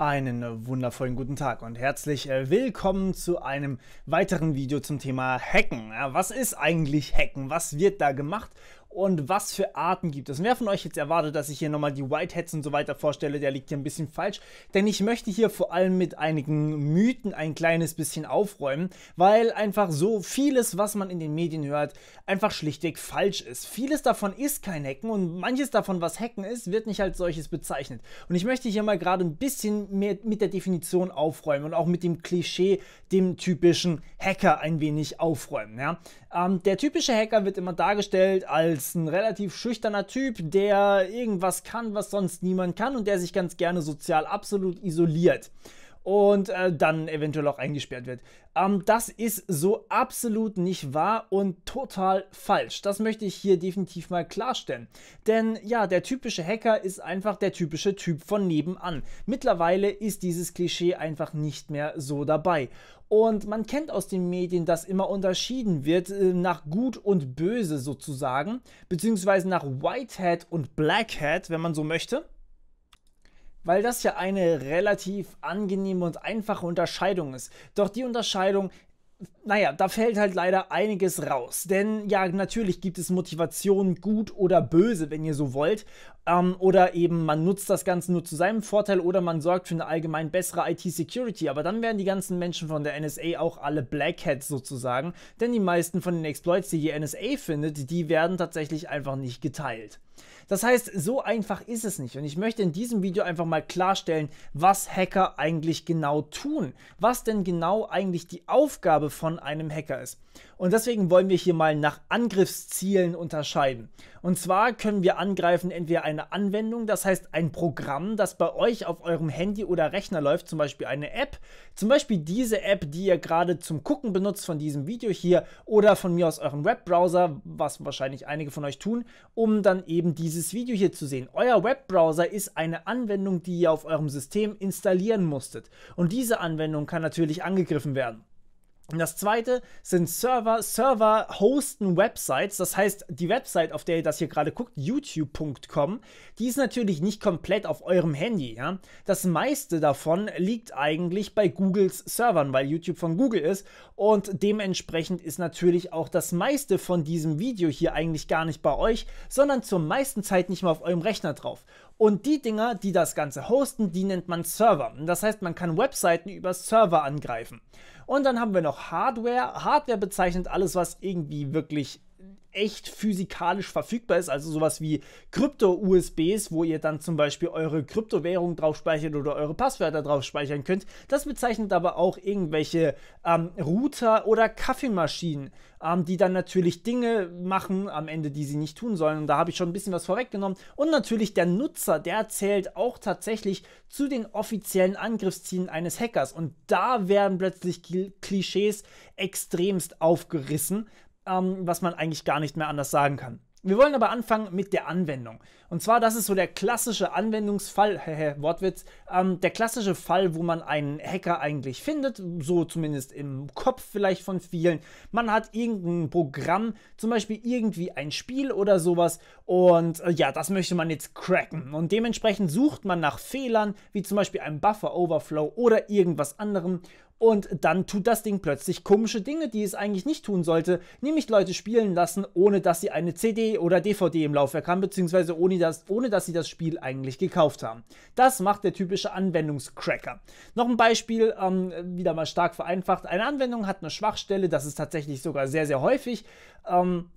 Einen äh, wundervollen guten Tag und herzlich äh, willkommen zu einem weiteren Video zum Thema Hacken. Was ist eigentlich Hacken? Was wird da gemacht? und was für Arten gibt es. Und wer von euch jetzt erwartet, dass ich hier nochmal die Whiteheads und so weiter vorstelle, der liegt hier ein bisschen falsch, denn ich möchte hier vor allem mit einigen Mythen ein kleines bisschen aufräumen, weil einfach so vieles, was man in den Medien hört, einfach schlichtweg falsch ist. Vieles davon ist kein Hacken und manches davon, was Hacken ist, wird nicht als solches bezeichnet. Und ich möchte hier mal gerade ein bisschen mehr mit der Definition aufräumen und auch mit dem Klischee, dem typischen Hacker ein wenig aufräumen. Ja? Ähm, der typische Hacker wird immer dargestellt als als ein relativ schüchterner Typ, der irgendwas kann, was sonst niemand kann und der sich ganz gerne sozial absolut isoliert und äh, dann eventuell auch eingesperrt wird. Ähm, das ist so absolut nicht wahr und total falsch. Das möchte ich hier definitiv mal klarstellen. Denn ja, der typische Hacker ist einfach der typische Typ von nebenan. Mittlerweile ist dieses Klischee einfach nicht mehr so dabei. Und man kennt aus den Medien, dass immer unterschieden wird äh, nach Gut und Böse sozusagen, beziehungsweise nach White Hat und Black Hat, wenn man so möchte. Weil das ja eine relativ angenehme und einfache Unterscheidung ist. Doch die Unterscheidung naja, da fällt halt leider einiges raus. Denn ja, natürlich gibt es Motivation gut oder böse, wenn ihr so wollt. Ähm, oder eben man nutzt das Ganze nur zu seinem Vorteil oder man sorgt für eine allgemein bessere IT-Security. Aber dann werden die ganzen Menschen von der NSA auch alle Black Hats sozusagen. Denn die meisten von den Exploits, die die NSA findet, die werden tatsächlich einfach nicht geteilt. Das heißt, so einfach ist es nicht. Und ich möchte in diesem Video einfach mal klarstellen, was Hacker eigentlich genau tun. Was denn genau eigentlich die Aufgabe von einem Hacker ist. Und deswegen wollen wir hier mal nach Angriffszielen unterscheiden. Und zwar können wir angreifen entweder eine Anwendung, das heißt ein Programm, das bei euch auf eurem Handy oder Rechner läuft, zum Beispiel eine App. Zum Beispiel diese App, die ihr gerade zum Gucken benutzt von diesem Video hier oder von mir aus eurem Webbrowser, was wahrscheinlich einige von euch tun, um dann eben dieses Video hier zu sehen. Euer Webbrowser ist eine Anwendung, die ihr auf eurem System installieren musstet. Und diese Anwendung kann natürlich angegriffen werden. Und das zweite sind Server. Server hosten Websites. Das heißt, die Website, auf der ihr das hier gerade guckt, youtube.com, die ist natürlich nicht komplett auf eurem Handy. Ja? Das meiste davon liegt eigentlich bei Googles Servern, weil YouTube von Google ist. Und dementsprechend ist natürlich auch das meiste von diesem Video hier eigentlich gar nicht bei euch, sondern zur meisten Zeit nicht mal auf eurem Rechner drauf. Und die Dinger, die das Ganze hosten, die nennt man Server. Das heißt, man kann Webseiten über Server angreifen. Und dann haben wir noch Hardware. Hardware bezeichnet alles, was irgendwie wirklich echt physikalisch verfügbar ist, also sowas wie Krypto-USBs, wo ihr dann zum Beispiel eure Kryptowährung drauf speichert oder eure Passwörter drauf speichern könnt. Das bezeichnet aber auch irgendwelche ähm, Router oder Kaffeemaschinen, ähm, die dann natürlich Dinge machen am Ende, die sie nicht tun sollen. Und da habe ich schon ein bisschen was vorweggenommen. Und natürlich der Nutzer, der zählt auch tatsächlich zu den offiziellen Angriffszielen eines Hackers. Und da werden plötzlich Klischees extremst aufgerissen, ähm, was man eigentlich gar nicht mehr anders sagen kann. Wir wollen aber anfangen mit der Anwendung. Und zwar, das ist so der klassische Anwendungsfall, Wortwitz, ähm, der klassische Fall, wo man einen Hacker eigentlich findet, so zumindest im Kopf vielleicht von vielen. Man hat irgendein Programm, zum Beispiel irgendwie ein Spiel oder sowas und äh, ja, das möchte man jetzt cracken. Und dementsprechend sucht man nach Fehlern, wie zum Beispiel einem Buffer Overflow oder irgendwas anderem und dann tut das Ding plötzlich komische Dinge, die es eigentlich nicht tun sollte, nämlich Leute spielen lassen, ohne dass sie eine CD oder DVD im Laufwerk haben, beziehungsweise ohne, das, ohne dass sie das Spiel eigentlich gekauft haben. Das macht der typische Anwendungscracker. Noch ein Beispiel, ähm, wieder mal stark vereinfacht. Eine Anwendung hat eine Schwachstelle, das ist tatsächlich sogar sehr, sehr häufig. Ähm,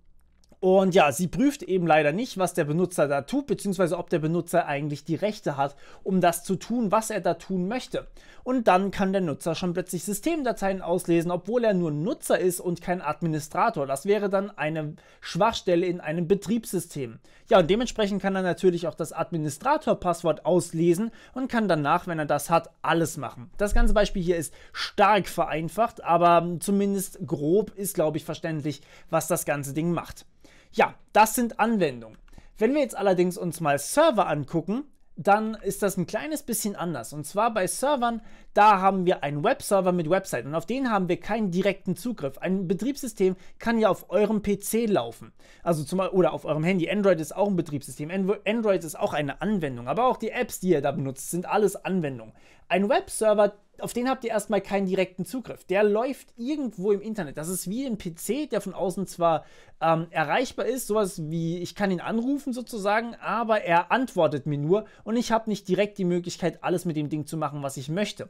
und ja, sie prüft eben leider nicht, was der Benutzer da tut, beziehungsweise ob der Benutzer eigentlich die Rechte hat, um das zu tun, was er da tun möchte. Und dann kann der Nutzer schon plötzlich Systemdateien auslesen, obwohl er nur Nutzer ist und kein Administrator. Das wäre dann eine Schwachstelle in einem Betriebssystem. Ja, und dementsprechend kann er natürlich auch das Administrator-Passwort auslesen und kann danach, wenn er das hat, alles machen. Das ganze Beispiel hier ist stark vereinfacht, aber zumindest grob ist, glaube ich, verständlich, was das ganze Ding macht. Ja, das sind Anwendungen. Wenn wir jetzt allerdings uns mal Server angucken, dann ist das ein kleines bisschen anders. Und zwar bei Servern, da haben wir einen Webserver mit Website und auf den haben wir keinen direkten Zugriff. Ein Betriebssystem kann ja auf eurem PC laufen. Also zum oder auf eurem Handy. Android ist auch ein Betriebssystem. Android ist auch eine Anwendung. Aber auch die Apps, die ihr da benutzt, sind alles Anwendungen. Ein Webserver auf den habt ihr erstmal keinen direkten Zugriff. Der läuft irgendwo im Internet. Das ist wie ein PC, der von außen zwar ähm, erreichbar ist, sowas wie ich kann ihn anrufen sozusagen, aber er antwortet mir nur und ich habe nicht direkt die Möglichkeit, alles mit dem Ding zu machen, was ich möchte.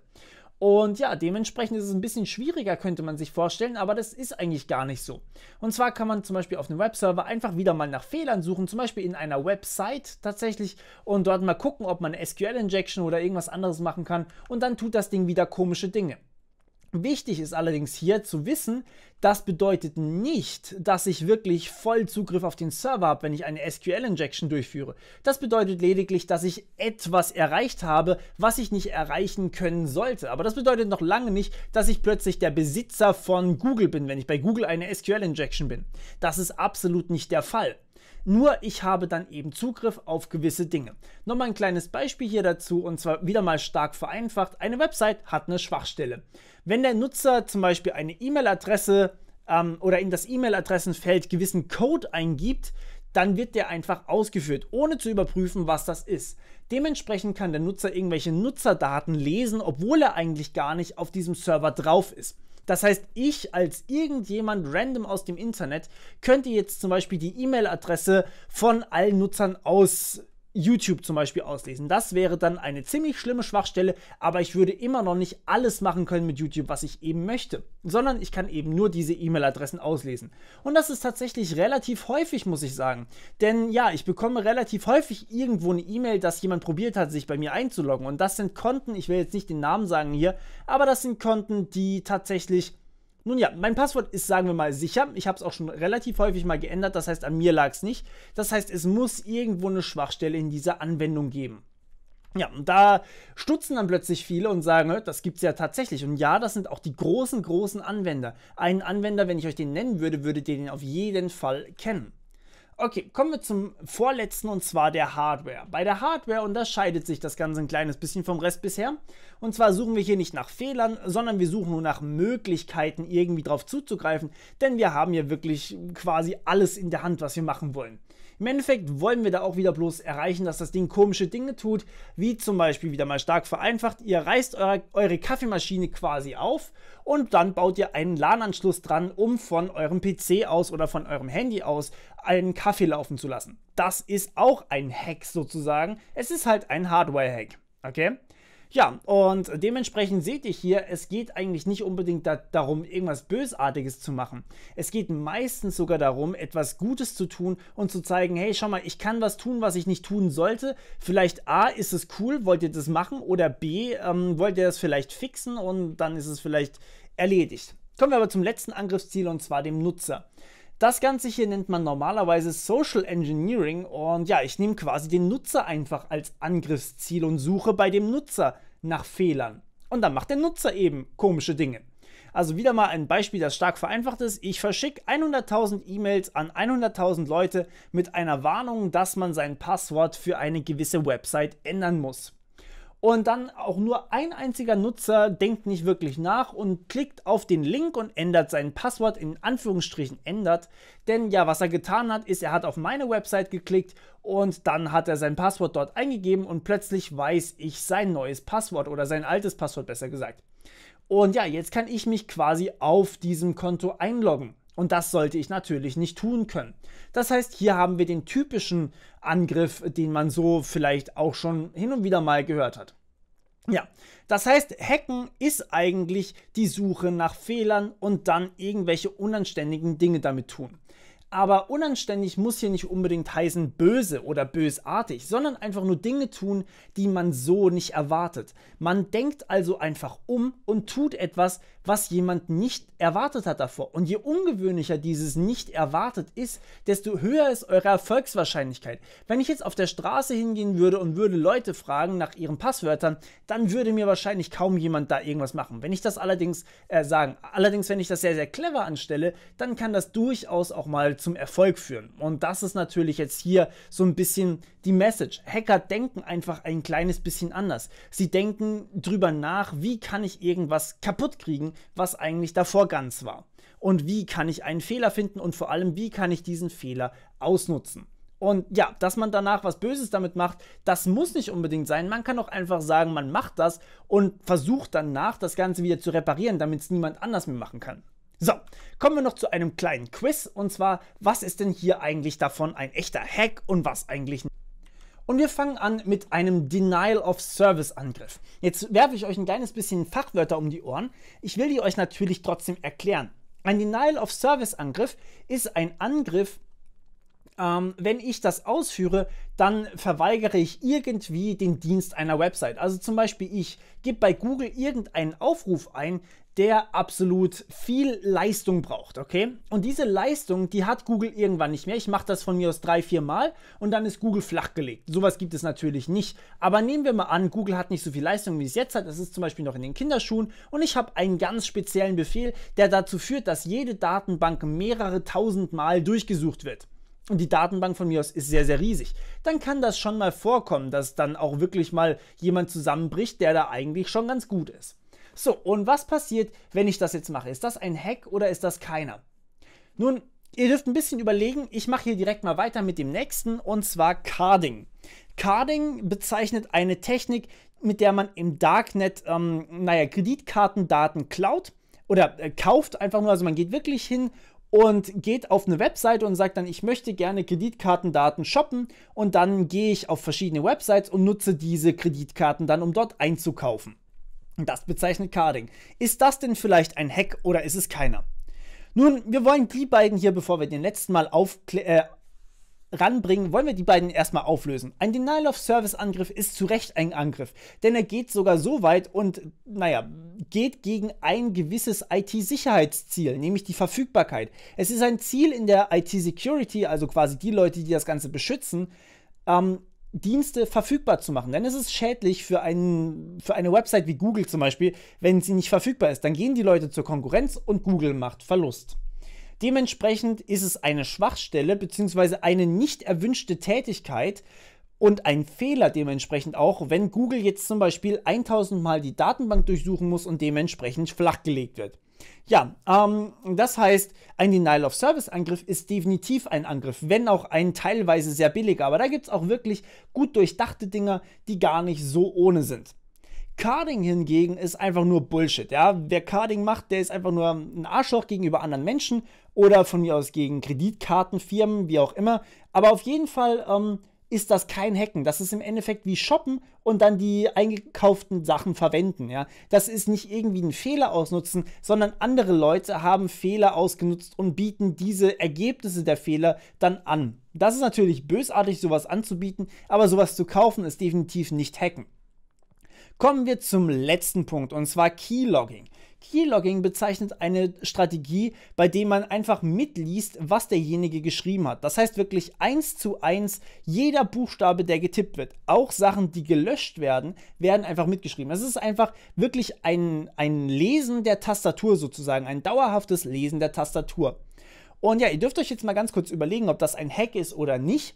Und ja, dementsprechend ist es ein bisschen schwieriger, könnte man sich vorstellen, aber das ist eigentlich gar nicht so. Und zwar kann man zum Beispiel auf einem Webserver einfach wieder mal nach Fehlern suchen, zum Beispiel in einer Website tatsächlich und dort mal gucken, ob man eine SQL-Injection oder irgendwas anderes machen kann und dann tut das Ding wieder komische Dinge. Wichtig ist allerdings hier zu wissen, das bedeutet nicht, dass ich wirklich voll Zugriff auf den Server habe, wenn ich eine SQL-Injection durchführe. Das bedeutet lediglich, dass ich etwas erreicht habe, was ich nicht erreichen können sollte. Aber das bedeutet noch lange nicht, dass ich plötzlich der Besitzer von Google bin, wenn ich bei Google eine SQL-Injection bin. Das ist absolut nicht der Fall. Nur ich habe dann eben Zugriff auf gewisse Dinge. Nochmal ein kleines Beispiel hier dazu und zwar wieder mal stark vereinfacht. Eine Website hat eine Schwachstelle. Wenn der Nutzer zum Beispiel eine E-Mail-Adresse ähm, oder in das E-Mail-Adressenfeld gewissen Code eingibt, dann wird der einfach ausgeführt, ohne zu überprüfen, was das ist. Dementsprechend kann der Nutzer irgendwelche Nutzerdaten lesen, obwohl er eigentlich gar nicht auf diesem Server drauf ist. Das heißt, ich als irgendjemand random aus dem Internet könnte jetzt zum Beispiel die E-Mail-Adresse von allen Nutzern aus YouTube zum Beispiel auslesen. Das wäre dann eine ziemlich schlimme Schwachstelle, aber ich würde immer noch nicht alles machen können mit YouTube, was ich eben möchte, sondern ich kann eben nur diese E-Mail-Adressen auslesen. Und das ist tatsächlich relativ häufig, muss ich sagen. Denn ja, ich bekomme relativ häufig irgendwo eine E-Mail, dass jemand probiert hat, sich bei mir einzuloggen. Und das sind Konten, ich will jetzt nicht den Namen sagen hier, aber das sind Konten, die tatsächlich nun ja, mein Passwort ist, sagen wir mal, sicher. Ich habe es auch schon relativ häufig mal geändert, das heißt, an mir lag es nicht. Das heißt, es muss irgendwo eine Schwachstelle in dieser Anwendung geben. Ja, und da stutzen dann plötzlich viele und sagen, das gibt es ja tatsächlich. Und ja, das sind auch die großen, großen Anwender. Einen Anwender, wenn ich euch den nennen würde, würdet ihr den auf jeden Fall kennen. Okay, kommen wir zum vorletzten und zwar der Hardware. Bei der Hardware unterscheidet sich das Ganze ein kleines bisschen vom Rest bisher. Und zwar suchen wir hier nicht nach Fehlern, sondern wir suchen nur nach Möglichkeiten, irgendwie drauf zuzugreifen, denn wir haben hier wirklich quasi alles in der Hand, was wir machen wollen. Im Endeffekt wollen wir da auch wieder bloß erreichen, dass das Ding komische Dinge tut, wie zum Beispiel wieder mal stark vereinfacht, ihr reißt eure, eure Kaffeemaschine quasi auf und dann baut ihr einen LAN-Anschluss dran, um von eurem PC aus oder von eurem Handy aus einen Kaffee laufen zu lassen. Das ist auch ein Hack sozusagen. Es ist halt ein Hardware-Hack. Okay? Ja, und dementsprechend seht ihr hier, es geht eigentlich nicht unbedingt da darum, irgendwas Bösartiges zu machen. Es geht meistens sogar darum, etwas Gutes zu tun und zu zeigen, hey, schau mal, ich kann was tun, was ich nicht tun sollte. Vielleicht A, ist es cool, wollt ihr das machen? Oder B, ähm, wollt ihr das vielleicht fixen und dann ist es vielleicht erledigt. Kommen wir aber zum letzten Angriffsziel und zwar dem Nutzer. Das Ganze hier nennt man normalerweise Social Engineering und ja, ich nehme quasi den Nutzer einfach als Angriffsziel und suche bei dem Nutzer nach Fehlern. Und dann macht der Nutzer eben komische Dinge. Also wieder mal ein Beispiel, das stark vereinfacht ist. Ich verschicke 100.000 E-Mails an 100.000 Leute mit einer Warnung, dass man sein Passwort für eine gewisse Website ändern muss und dann auch nur ein einziger Nutzer denkt nicht wirklich nach und klickt auf den Link und ändert sein Passwort in Anführungsstrichen ändert. Denn ja, was er getan hat, ist, er hat auf meine Website geklickt und dann hat er sein Passwort dort eingegeben und plötzlich weiß ich sein neues Passwort oder sein altes Passwort besser gesagt. Und ja, jetzt kann ich mich quasi auf diesem Konto einloggen. Und das sollte ich natürlich nicht tun können. Das heißt, hier haben wir den typischen Angriff, den man so vielleicht auch schon hin und wieder mal gehört hat. Ja, das heißt, Hacken ist eigentlich die Suche nach Fehlern und dann irgendwelche unanständigen Dinge damit tun. Aber unanständig muss hier nicht unbedingt heißen böse oder bösartig, sondern einfach nur Dinge tun, die man so nicht erwartet. Man denkt also einfach um und tut etwas, was jemand nicht erwartet hat davor. Und je ungewöhnlicher dieses nicht erwartet ist, desto höher ist eure Erfolgswahrscheinlichkeit. Wenn ich jetzt auf der Straße hingehen würde und würde Leute fragen nach ihren Passwörtern, dann würde mir wahrscheinlich kaum jemand da irgendwas machen. Wenn ich das allerdings äh, sagen, allerdings wenn ich das sehr sehr clever anstelle, dann kann das durchaus auch mal zum Erfolg führen. Und das ist natürlich jetzt hier so ein bisschen die Message. Hacker denken einfach ein kleines bisschen anders. Sie denken drüber nach, wie kann ich irgendwas kaputt kriegen was eigentlich davor ganz war. Und wie kann ich einen Fehler finden und vor allem, wie kann ich diesen Fehler ausnutzen. Und ja, dass man danach was Böses damit macht, das muss nicht unbedingt sein. Man kann auch einfach sagen, man macht das und versucht danach das Ganze wieder zu reparieren, damit es niemand anders mehr machen kann. So, kommen wir noch zu einem kleinen Quiz und zwar, was ist denn hier eigentlich davon ein echter Hack und was eigentlich und wir fangen an mit einem Denial of Service Angriff. Jetzt werfe ich euch ein kleines bisschen Fachwörter um die Ohren. Ich will die euch natürlich trotzdem erklären. Ein Denial of Service Angriff ist ein Angriff, ähm, wenn ich das ausführe, dann verweigere ich irgendwie den Dienst einer Website. Also zum Beispiel, ich gebe bei Google irgendeinen Aufruf ein, der absolut viel Leistung braucht, okay? Und diese Leistung, die hat Google irgendwann nicht mehr. Ich mache das von mir aus drei, vier Mal und dann ist Google flachgelegt. Sowas gibt es natürlich nicht. Aber nehmen wir mal an, Google hat nicht so viel Leistung, wie es jetzt hat. Das ist zum Beispiel noch in den Kinderschuhen und ich habe einen ganz speziellen Befehl, der dazu führt, dass jede Datenbank mehrere tausend Mal durchgesucht wird und die Datenbank von mir aus ist sehr, sehr riesig, dann kann das schon mal vorkommen, dass dann auch wirklich mal jemand zusammenbricht, der da eigentlich schon ganz gut ist. So, und was passiert, wenn ich das jetzt mache? Ist das ein Hack oder ist das keiner? Nun, ihr dürft ein bisschen überlegen. Ich mache hier direkt mal weiter mit dem nächsten und zwar Carding. Carding bezeichnet eine Technik, mit der man im Darknet, ähm, naja, Kreditkartendaten klaut oder äh, kauft einfach nur. Also man geht wirklich hin und geht auf eine Webseite und sagt dann, ich möchte gerne Kreditkartendaten shoppen und dann gehe ich auf verschiedene Websites und nutze diese Kreditkarten dann, um dort einzukaufen. Das bezeichnet Carding. Ist das denn vielleicht ein Hack oder ist es keiner? Nun, wir wollen die beiden hier, bevor wir den letzten Mal äh, ranbringen, wollen wir die beiden erstmal auflösen. Ein Denial-of-Service-Angriff ist zu Recht ein Angriff, denn er geht sogar so weit und, naja, geht gegen ein gewisses IT-Sicherheitsziel, nämlich die Verfügbarkeit. Es ist ein Ziel in der IT-Security, also quasi die Leute, die das Ganze beschützen, ähm, Dienste verfügbar zu machen. Denn es ist schädlich für, einen, für eine Website wie Google zum Beispiel, wenn sie nicht verfügbar ist. Dann gehen die Leute zur Konkurrenz und Google macht Verlust. Dementsprechend ist es eine Schwachstelle bzw. eine nicht erwünschte Tätigkeit und ein Fehler dementsprechend auch, wenn Google jetzt zum Beispiel 1000 Mal die Datenbank durchsuchen muss und dementsprechend flachgelegt wird. Ja, ähm, das heißt, ein Denial of Service Angriff ist definitiv ein Angriff, wenn auch ein teilweise sehr billiger. Aber da gibt es auch wirklich gut durchdachte Dinger, die gar nicht so ohne sind. Carding hingegen ist einfach nur Bullshit. Ja? Wer Carding macht, der ist einfach nur ein Arschloch gegenüber anderen Menschen oder von mir aus gegen Kreditkartenfirmen, wie auch immer. Aber auf jeden Fall ähm, ist das kein Hacken. Das ist im Endeffekt wie shoppen und dann die eingekauften Sachen verwenden. Ja? Das ist nicht irgendwie ein Fehler ausnutzen, sondern andere Leute haben Fehler ausgenutzt und bieten diese Ergebnisse der Fehler dann an. Das ist natürlich bösartig, sowas anzubieten, aber sowas zu kaufen ist definitiv nicht Hacken. Kommen wir zum letzten Punkt und zwar Keylogging. Keylogging bezeichnet eine Strategie, bei der man einfach mitliest, was derjenige geschrieben hat. Das heißt wirklich eins zu eins jeder Buchstabe, der getippt wird. Auch Sachen, die gelöscht werden, werden einfach mitgeschrieben. Es ist einfach wirklich ein, ein Lesen der Tastatur sozusagen, ein dauerhaftes Lesen der Tastatur. Und ja, ihr dürft euch jetzt mal ganz kurz überlegen, ob das ein Hack ist oder nicht.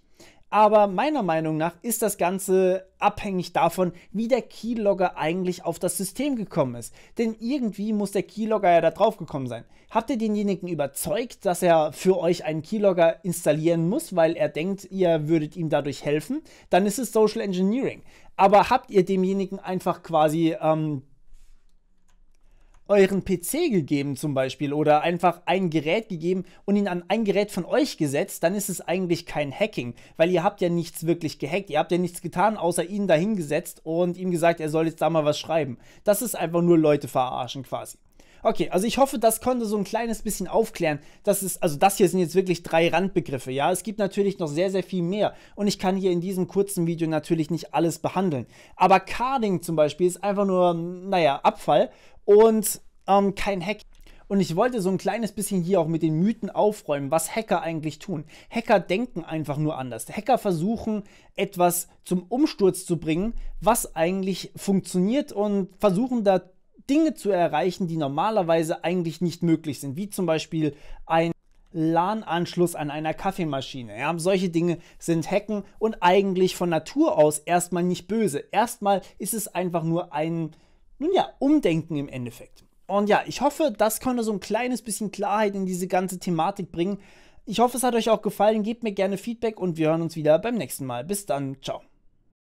Aber meiner Meinung nach ist das Ganze abhängig davon, wie der Keylogger eigentlich auf das System gekommen ist. Denn irgendwie muss der Keylogger ja da drauf gekommen sein. Habt ihr denjenigen überzeugt, dass er für euch einen Keylogger installieren muss, weil er denkt, ihr würdet ihm dadurch helfen? Dann ist es Social Engineering. Aber habt ihr demjenigen einfach quasi ähm, euren PC gegeben zum Beispiel oder einfach ein Gerät gegeben und ihn an ein Gerät von euch gesetzt, dann ist es eigentlich kein Hacking, weil ihr habt ja nichts wirklich gehackt, ihr habt ja nichts getan, außer ihn dahingesetzt und ihm gesagt, er soll jetzt da mal was schreiben. Das ist einfach nur Leute verarschen quasi. Okay, also ich hoffe, das konnte so ein kleines bisschen aufklären. Das ist, also das hier sind jetzt wirklich drei Randbegriffe, ja. Es gibt natürlich noch sehr, sehr viel mehr und ich kann hier in diesem kurzen Video natürlich nicht alles behandeln. Aber Carding zum Beispiel ist einfach nur, naja, Abfall und ähm, kein Hack. Und ich wollte so ein kleines bisschen hier auch mit den Mythen aufräumen, was Hacker eigentlich tun. Hacker denken einfach nur anders. Hacker versuchen, etwas zum Umsturz zu bringen, was eigentlich funktioniert und versuchen da Dinge zu erreichen, die normalerweise eigentlich nicht möglich sind, wie zum Beispiel ein LAN-Anschluss an einer Kaffeemaschine. Ja, solche Dinge sind Hacken und eigentlich von Natur aus erstmal nicht böse. Erstmal ist es einfach nur ein, nun ja, Umdenken im Endeffekt. Und ja, ich hoffe, das konnte so ein kleines bisschen Klarheit in diese ganze Thematik bringen. Ich hoffe, es hat euch auch gefallen. Gebt mir gerne Feedback und wir hören uns wieder beim nächsten Mal. Bis dann, ciao.